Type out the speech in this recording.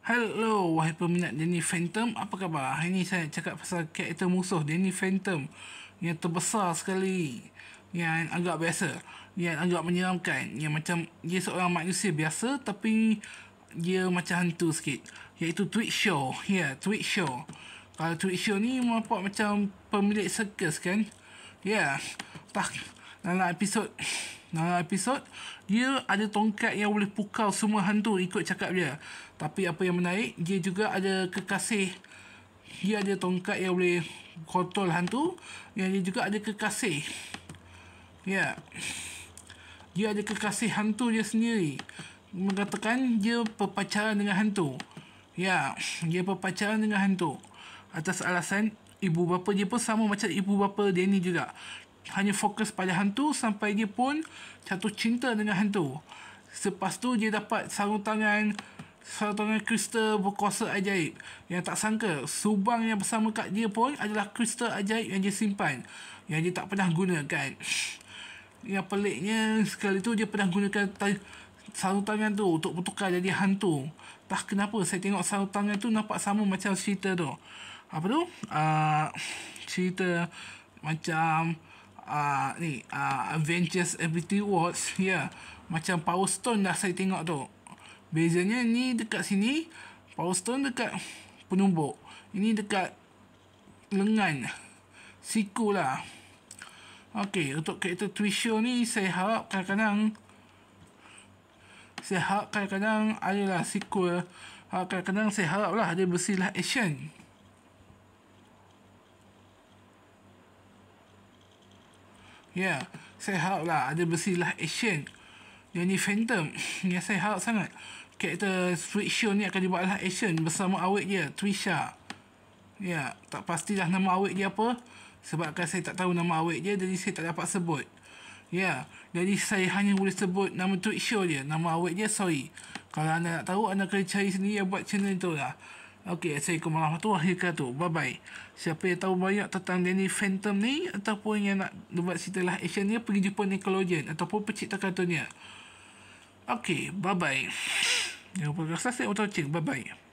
Hello, wahai peminat Danny Phantom. Apa khabar? Hari ini saya cakap pasal karakter musuh Danny Phantom yang terbesar sekali. Yang agak biasa. Yang agak menyeramkan. Yang macam dia seorang manusia biasa tapi dia macam hantu sikit. Iaitu Twitch Show. Ya, yeah, Twitch Show. Kalau Twitch Show ni merupakan macam pemilik circus kan? Ya. Yeah. Tak. Dalam episod uh, episod dia ada tongkat yang boleh pukau semua hantu ikut cakap dia tapi apa yang menarik dia juga ada kekasih dia ada tongkat yang boleh kotor hantu yang dia juga ada kekasih ya yeah. dia ada kekasih hantu dia sendiri mengatakan dia berpacaran dengan hantu ya yeah. dia berpacaran dengan hantu atas alasan ibu bapa dia pun sama macam ibu bapa dia juga hanya fokus pada hantu sampai dia pun jatuh cinta dengan hantu. Selepas tu dia dapat sarung tangan sarung tangan kristal berkuasa ajaib. Yang tak sangka subang yang bersama kat dia pun adalah kristal ajaib yang dia simpan yang dia tak pernah gunakan. Yang peliknya sekali tu dia pernah gunakan ta- sarung tangan tu untuk bertukar jadi hantu. Tak kenapa saya tengok sarung tangan tu nampak sama macam cerita tu. Apa tu? Uh, cerita macam uh, ni uh, Avengers Infinity Wars ya yeah. macam Power Stone dah saya tengok tu bezanya ni dekat sini Power Stone dekat penumbuk ini dekat lengan siku lah Okey, untuk karakter Twisho ni saya harap kadang-kadang saya harap kadang-kadang adalah sequel. Kadang-kadang saya harap lah dia bersilah action. Ya, yeah, saya lah ada bersih lah, live action yang ni Phantom yang saya harap sangat karakter Switch Show ni akan dibuat live lah action bersama awet dia, Trisha. Ya, yeah, tak pastilah nama awet dia apa sebab sebabkan saya tak tahu nama awet dia jadi saya tak dapat sebut. Ya, yeah, jadi saya hanya boleh sebut nama Twitch Show dia, nama awet dia, sorry. Kalau anda nak tahu, anda kena cari sendiri yang buat channel tu lah. Okey, Assalamualaikum warahmatullahi wabarakatuh. Bye-bye. Siapa yang tahu banyak tentang Danny Phantom ni ataupun yang nak buat cerita lah action ni, pergi jumpa Nickelodeon ataupun pencipta kartunnya. Okey, bye-bye. Jangan lupa kasih saya Bye-bye.